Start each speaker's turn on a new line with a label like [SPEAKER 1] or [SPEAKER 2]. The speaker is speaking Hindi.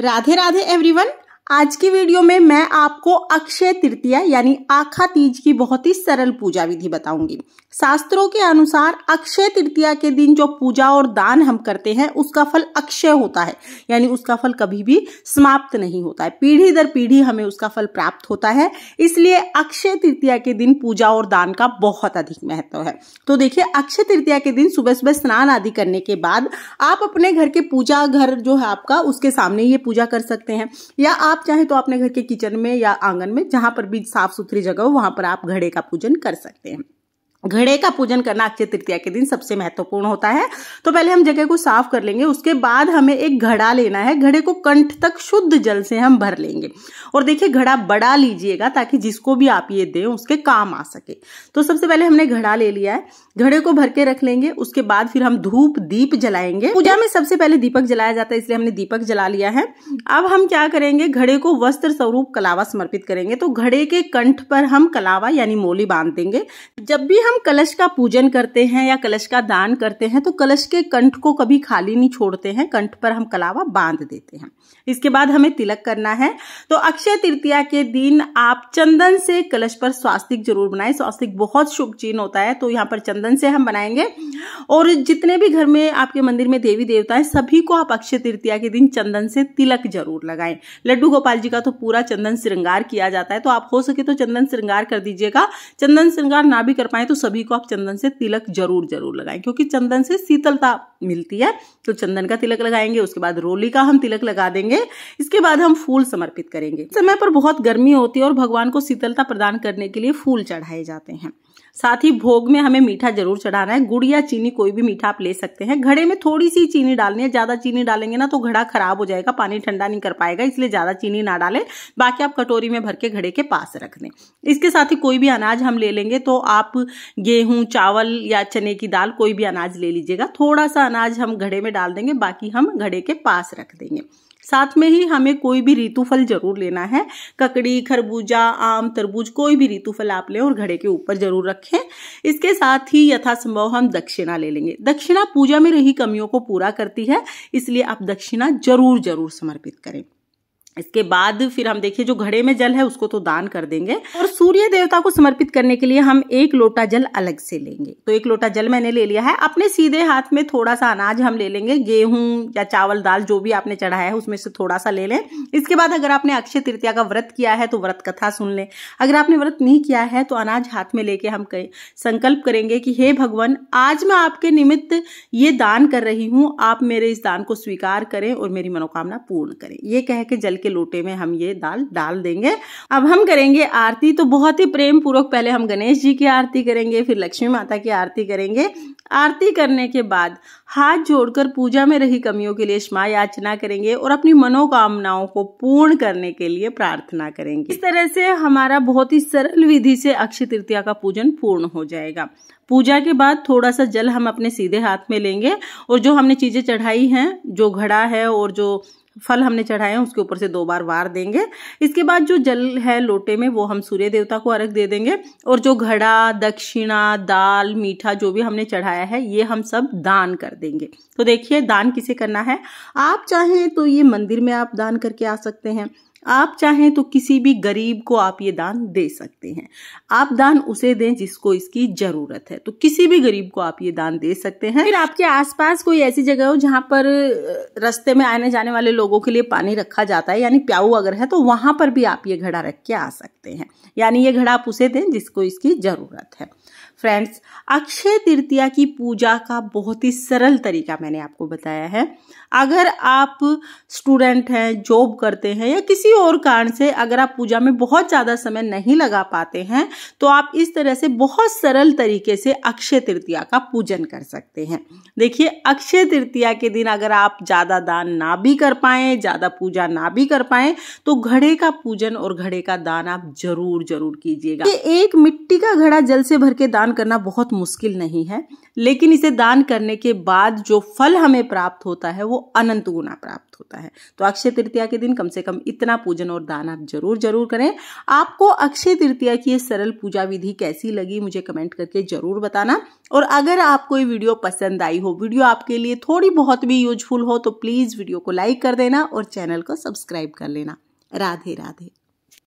[SPEAKER 1] राधे राधे एवरीवन आज की वीडियो में मैं आपको अक्षय तृतीया यानी आखा तीज की बहुत ही सरल पूजा विधि बताऊंगी शास्त्रों के अनुसार अक्षय तृतीया के दिन जो पूजा और दान हम करते हैं उसका फल अक्षय होता है यानी उसका फल कभी भी समाप्त नहीं होता है पीढ़ी दर पीढ़ी हमें उसका फल प्राप्त होता है इसलिए अक्षय तृतीया के दिन पूजा और दान का बहुत अधिक महत्व है तो देखिए अक्षय तृतीया के दिन सुबह सुबह स्नान आदि करने के बाद आप अपने घर के पूजा घर जो है आपका उसके सामने ये पूजा कर सकते हैं या आप चाहें चाहे तो अपने घर के किचन में या आंगन में जहां पर भी साफ सुथरी जगह हो वहां पर आप घड़े का पूजन कर सकते हैं घड़े का पूजन करना अक्षय तृतीया के दिन सबसे महत्वपूर्ण होता है तो पहले हम जगह को साफ कर लेंगे उसके बाद हमें एक घड़ा लेना है घड़े को कंठ तक शुद्ध जल से हम भर लेंगे और देखिए घड़ा बड़ा लीजिएगा ताकि जिसको भी आप ये दें उसके काम आ सके तो सबसे पहले हमने घड़ा ले लिया है घड़े को भर के रख लेंगे उसके बाद फिर हम धूप दीप जलाएंगे पूजा में सबसे पहले दीपक जलाया जाता है इसलिए हमने दीपक जला लिया है अब हम क्या करेंगे घड़े को वस्त्र स्वरूप कलावा समर्पित करेंगे तो घड़े के कंठ पर हम कलावा यानी मोली बांध देंगे जब भी हम हम कलश का पूजन करते हैं या कलश का दान करते हैं तो कलश के कंठ को कभी खाली नहीं छोड़ते हैं कंठ पर हम कलावा बांध देते हैं इसके बाद हमें तिलक करना है तो अक्षय तृतीया के दिन आप चंदन से कलश पर स्वास्तिक जरूर बनाएं स्वास्तिक बहुत शुभ चिन्ह होता है तो यहाँ पर चंदन से हम बनाएंगे और जितने भी घर में आपके मंदिर में देवी देवता है सभी को आप अक्षय तृतीया के दिन चंदन से तिलक जरूर लगाएं लड्डू गोपाल जी का तो पूरा चंदन श्रृंगार किया जाता है तो आप हो सके तो चंदन श्रृंगार कर दीजिएगा चंदन श्रृंगार ना भी कर पाए तो सभी को आप चंदन से तिलक जरूर जरूर लगाएं क्योंकि चंदन से शीतलता मिलती है तो चंदन का तिलक लगाएंगे उसके बाद रोली का हम तिलक लगा देंगे इसके बाद हम फूल समर्पित करेंगे समय पर बहुत गर्मी होती है और भगवान को शीतलता प्रदान करने के लिए फूल चढ़ाए जाते हैं साथ ही भोग में हमें मीठा जरूर चढ़ाना है गुड़ या चीनी कोई भी मीठा आप ले सकते हैं घड़े में थोड़ी सी चीनी डालनी है ज़्यादा चीनी डालेंगे ना तो घड़ा खराब हो जाएगा पानी ठंडा नहीं कर पाएगा इसलिए ज़्यादा चीनी ना डालें बाकी आप कटोरी में भर के घड़े के पास रख दें इसके साथ ही कोई भी अनाज हम ले लेंगे तो आप गेहूं चावल या चने की दाल कोई भी अनाज ले लीजिएगा थोड़ा सा अनाज हम घड़े में डाल देंगे बाकी हम घड़े के पास रख देंगे साथ में ही हमें कोई भी ऋतुफल जरूर लेना है ककड़ी खरबूजा आम तरबूज कोई भी ऋतुफल आप लें और घड़े के ऊपर जरूर रखें इसके साथ ही यथासंभव हम दक्षिणा ले लेंगे दक्षिणा पूजा में रही कमियों को पूरा करती है इसलिए आप दक्षिणा जरूर जरूर समर्पित करें इसके बाद फिर हम देखिए जो घड़े में जल है उसको तो दान कर देंगे और सूर्य देवता को समर्पित करने के लिए हम एक लोटा जल अलग से लेंगे तो एक लोटा जल मैंने ले लिया है अपने सीधे हाथ में थोड़ा सा अनाज हम ले लेंगे गेहूं या चावल दाल जो भी आपने चढ़ाया है उसमें से थोड़ा सा ले लें इसके बाद अगर आपने अक्षय तृतीया का व्रत किया है तो व्रत कथा सुन लें अगर आपने व्रत नहीं किया है तो अनाज हाथ में लेके हम संकल्प करेंगे कि हे भगवान आज मैं आपके निमित्त ये दान कर रही हूं आप मेरे इस दान को स्वीकार करें और मेरी मनोकामना पूर्ण करें ये कह के जल के लोटे में हम ये दाल डाल देंगे अब हम करेंगे आरती तो बहुत ही प्रेम पूर्वक पहले हम गणेश जी की आरती करेंगे फिर लक्ष्मी माता की आरती करेंगे आरती करने के बाद हाथ जोड़कर पूजा में रही कमियों के लिए क्षमा याचना करेंगे और अपनी मनोकामनाओं को पूर्ण करने के लिए प्रार्थना करेंगे इस तरह से हमारा बहुत ही सरल विधि से अक्षय तृतीया का पूजन पूर्ण हो जाएगा पूजा के बाद थोड़ा सा जल हम अपने सीधे हाथ में लेंगे और जो हमने चीजें चढ़ाई हैं जो घड़ा है और जो फल हमने चढ़ाए हैं उसके ऊपर से दो बार वार देंगे इसके बाद जो जल है लोटे में वो हम सूर्य देवता को अर्घ दे देंगे और जो घड़ा दक्षिणा दाल मीठा जो भी हमने चढ़ाया है ये हम सब दान कर देंगे तो देखिए दान किसे करना है आप चाहें तो ये मंदिर में आप दान करके आ सकते हैं आप चाहें तो किसी भी गरीब को आप ये दान दे सकते हैं आप दान उसे दें जिसको इसकी जरूरत है तो किसी भी गरीब को आप ये दान दे सकते हैं फिर आपके आसपास कोई ऐसी जगह हो जहां पर रास्ते में आने जाने वाले लोगों के लिए पानी रखा जाता है यानी प्याऊ अगर है तो वहां पर भी आप ये घड़ा रख के आ सकते हैं यानी ये घड़ा आप उसे दें जिसको इसकी जरूरत है फ्रेंड्स अक्षय तृतीया की पूजा का बहुत ही सरल तरीका मैंने आपको बताया है अगर आप स्टूडेंट हैं जॉब करते हैं या किसी और कारण से अगर आप पूजा में बहुत ज़्यादा समय नहीं लगा पाते हैं तो आप इस तरह से बहुत सरल तरीके से अक्षय तृतीया का पूजन कर सकते हैं देखिए अक्षय तृतीया के दिन अगर आप ज़्यादा दान ना भी कर पाएँ ज़्यादा पूजा ना भी कर पाएँ तो घड़े का पूजन और घड़े का दान आप जरूर जरूर कीजिएगा एक मिट्टी का घड़ा जल से भर के दान करना बहुत मुश्किल नहीं है लेकिन इसे दान करने के बाद जो फल हमें प्राप्त होता है वो अनंत गुना प्राप्त होता है तो अक्षय तृतीया के दिन कम से कम इतना पूजन और दान आप जरूर जरूर करें आपको अक्षय तृतीया की ये सरल पूजा विधि कैसी लगी मुझे कमेंट करके जरूर बताना और अगर आपको ये वीडियो पसंद आई हो वीडियो आपके लिए थोड़ी बहुत भी यूजफुल हो तो प्लीज़ वीडियो को लाइक कर देना और चैनल को सब्सक्राइब कर लेना राधे राधे